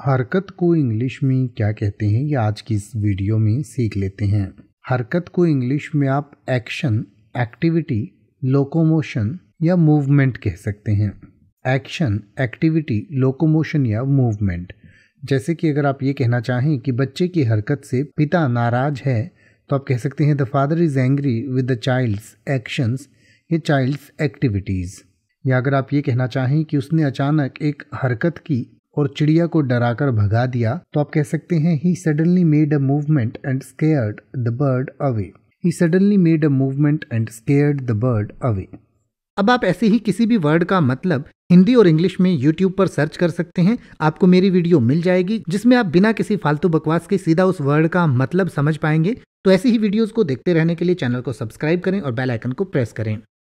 हरकत को इंग्लिश में क्या कहते हैं ये आज की इस वीडियो में सीख लेते हैं हरकत को इंग्लिश में आप एक्शन एक्टिविटी लोकोमोशन या मूवमेंट कह सकते हैं एक्शन एक्टिविटी लोकोमोशन या मूवमेंट जैसे कि अगर आप ये कहना चाहें कि बच्चे की हरकत से पिता नाराज है तो आप कह सकते हैं the father is angry with the child's actions या चाइल्ड्स एक्टिविटीज़ या अगर आप ये कहना चाहें कि उसने अचानक एक हरकत की और चिड़िया को डराकर भगा दिया तो आप कह सकते हैं he suddenly made a movement and scared the bird away he suddenly made a movement and scared the bird away अब आप ऐसे ही किसी भी वर्ड का मतलब हिंदी और इंग्लिश में YouTube पर सर्च कर सकते हैं आपको मेरी वीडियो मिल जाएगी जिसमें आप बिना किसी फालतू बकवास के सीधा उस वर्ड का मतलब समझ पाएंगे तो ऐसी ही वीडियोस को देखते रहने के लिए चैनल को सब्सक्राइब करें और बेल आइकन को प्रेस करें